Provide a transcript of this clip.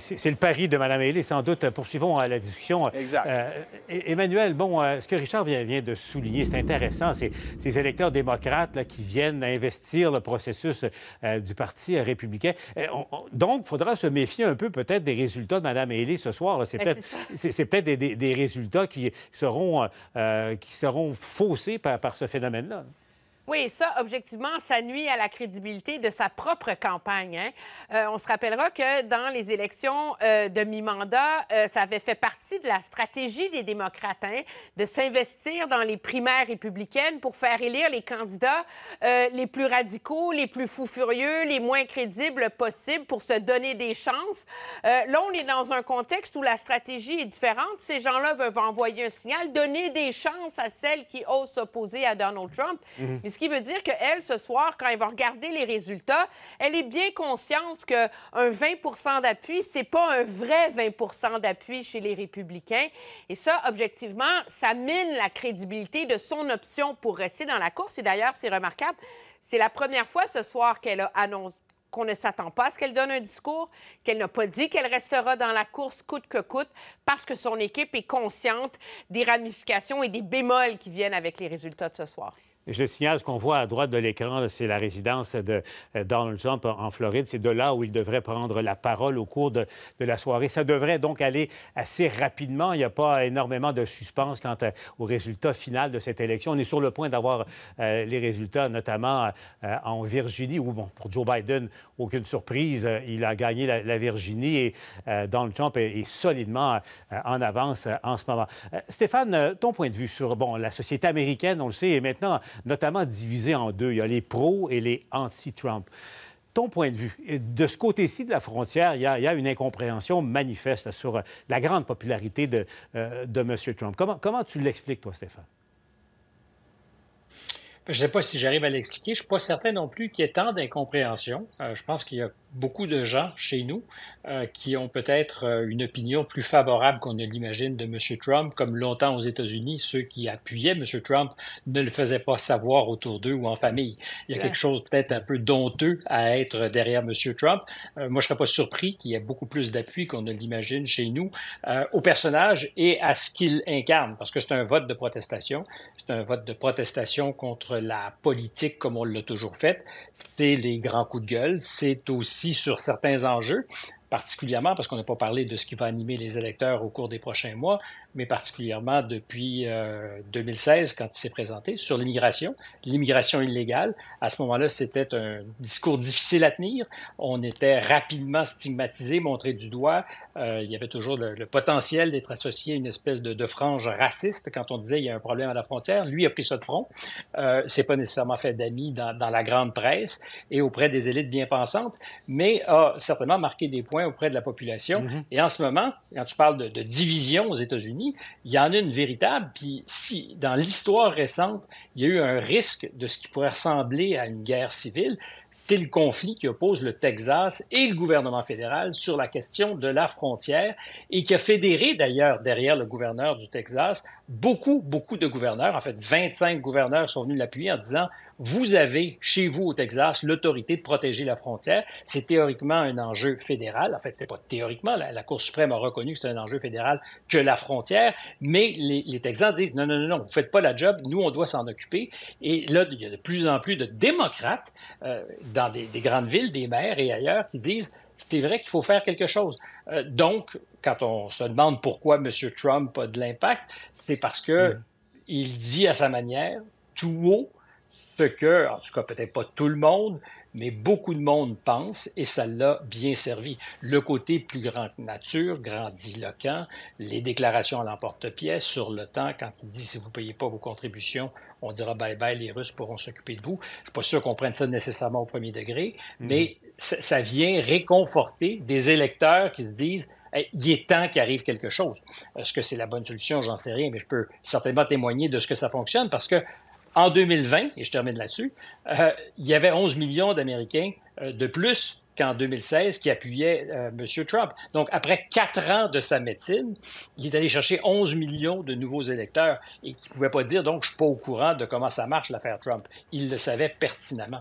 c'est le pari de Mme Haley, sans doute. Poursuivons euh, la discussion. Exact. Euh, Emmanuel, bon, euh, ce que Richard vient, de souligner, c'est intéressant, c'est ces électeurs démocrates qui viennent investir le processus du Parti républicain. donc, il faudra se méfier un peu peut-être des résultats de Mme Haley ce soir. Ben, c'est peut-être des, résultats qui seront, faussés par ce phénomène-là. Oui, ça, objectivement, ça nuit à la crédibilité de sa propre campagne. Hein. Euh, on se rappellera que dans les élections euh, de mi-mandat, euh, ça avait fait partie de la stratégie des démocrates hein, de s'investir dans les primaires républicaines pour faire élire les candidats euh, les plus radicaux, les plus fous furieux, les moins crédibles possibles pour se donner des chances. là, on est dans un contexte où la stratégie est différente. Ces gens-là veulent envoyer un signal, donner des chances à celles qui osent s'opposer à Donald Trump. Mhm ce qui veut dire qu'elle, ce soir, quand elle va regarder les résultats, elle est bien consciente qu'un 20 d'appui, c'est pas un vrai 20 d'appui chez les républicains. Et ça, objectivement, ça mine la crédibilité de son option pour rester dans la course. Et d'ailleurs, c'est remarquable. C'est la première fois ce soir qu'elle a annoncé qu'on ne s'attend pas à ce qu'elle donne un discours, qu'elle n'a pas dit qu'elle restera dans la course coûte que coûte, parce que son équipe est consciente des ramifications et des bémols qui viennent avec les résultats de ce soir. Je signale ce qu'on voit à droite de l'écran, c'est la résidence de euh, Donald Trump en Floride. C'est de là où il devrait prendre la parole au cours de, la soirée. Ça devrait donc aller assez rapidement. Il n'y a pas énormément de suspense quant au résultat final de cette élection. On est sur le point d'avoir euh, les résultats, notamment euh, en Virginie, où, bon, pour Joe Biden, aucune surprise, euh, il a gagné la, Virginie et euh, Donald Trump est, solidement euh, en avance en ce moment. Stéphane, ton point de vue sur bon, la société américaine, on le sait, est maintenant notamment divisée en deux. Il y a les pros et les anti-Trump. Ton point de vue, de ce côté-ci de la frontière, il y, a, une incompréhension manifeste sur la grande popularité de, de M. Trump. Comment, comment tu l'expliques, toi, Stéphane? Je ne sais pas si j'arrive à l'expliquer. Je ne suis pas certain non plus qu'il y ait tant d'incompréhension. Euh, je pense qu'il y a beaucoup de gens chez nous euh, qui ont peut-être euh, une opinion plus favorable qu'on ne l'imagine de M. Trump, comme longtemps aux États-Unis, ceux qui appuyaient M. Trump ne le faisaient pas savoir autour d'eux ou en famille. Il y a quelque chose peut-être un peu donteux à être derrière M. Trump. Euh, moi, je ne serais pas surpris qu'il y ait beaucoup plus d'appui qu'on ne l'imagine chez nous au personnage et à ce qu'il incarne, parce que c'est un vote de protestation. C'est un vote de protestation contre la politique comme on l'a toujours fait. C'est les grands coups de gueule. C'est aussi sur certains enjeux particulièrement parce qu'on n'a pas parlé de ce qui va animer les électeurs au cours des prochains mois, mais particulièrement depuis 2016 euh, quand il s'est présenté sur l'immigration, l'immigration illégale. À ce moment-là, c'était un discours difficile à tenir. On était rapidement stigmatisé, montré du doigt. Euh, il y avait toujours le, potentiel d'être associé à une espèce de, frange raciste quand on disait il y a un problème à la frontière. Lui a pris ça de front. Euh, C'est pas nécessairement fait d'amis dans, dans la grande presse et auprès des élites bien pensantes, mais a certainement marqué des points auprès de la population. Mm-hmm. Et en ce moment, quand tu parles de, de division aux États-Unis, il y en a une véritable. Puis si, dans l'histoire récente, il y a eu un risque de ce qui pourrait ressembler à une guerre civile, c'est le conflit qui oppose le Texas et le gouvernement fédéral sur la question de la frontière et qui a fédéré d'ailleurs derrière le gouverneur du Texas beaucoup, beaucoup de gouverneurs. En fait, 25 gouverneurs sont venus l'appuyer en disant vous avez chez vous au Texas l'autorité de protéger la frontière. C'est théoriquement un enjeu fédéral. En fait, c'est pas théoriquement. La, Cour suprême a reconnu que c'est un enjeu fédéral que la frontière, mais les, Texans disent non, non, non, vous vous faites pas la job. Nous, on doit s'en occuper. Et là, il y a de plus en plus de démocrates, euh, dans des, grandes villes, des maires et ailleurs, qui disent c'est vrai qu'il faut faire quelque chose. Euh, donc, quand on se demande pourquoi M. Trump a de l'impact, c'est parce que mm. il dit à sa manière, tout haut, ce que, en tout cas peut-être pas tout le monde, mais beaucoup de monde pense et ça l'a bien servi. Le côté plus grand nature, grandiloquent, les déclarations à l'emporte-pièce sur le temps, quand il dit si vous ne payez pas vos contributions, on dira bye bye, les Russes pourront s'occuper de vous. Je ne suis pas sûr qu'on prenne ça nécessairement au premier degré, mhm. mais ça, ça vient réconforter des électeurs qui se disent il est temps qu'il arrive quelque chose. Est-ce que c'est la bonne solution? J'en sais rien, mais je peux certainement témoigner de ce que ça fonctionne parce que en 2020, et je termine là-dessus, euh, il y avait 11 millions d'Américains euh, de plus qu'en 2016 qui appuyaient euh, M. Trump. Donc, après quatre ans de sa médecine, il est allé chercher 11 millions de nouveaux électeurs et qui ne pouvaient pas dire, donc, je ne suis pas au courant de comment ça marche l'affaire Trump. Il le savait pertinemment.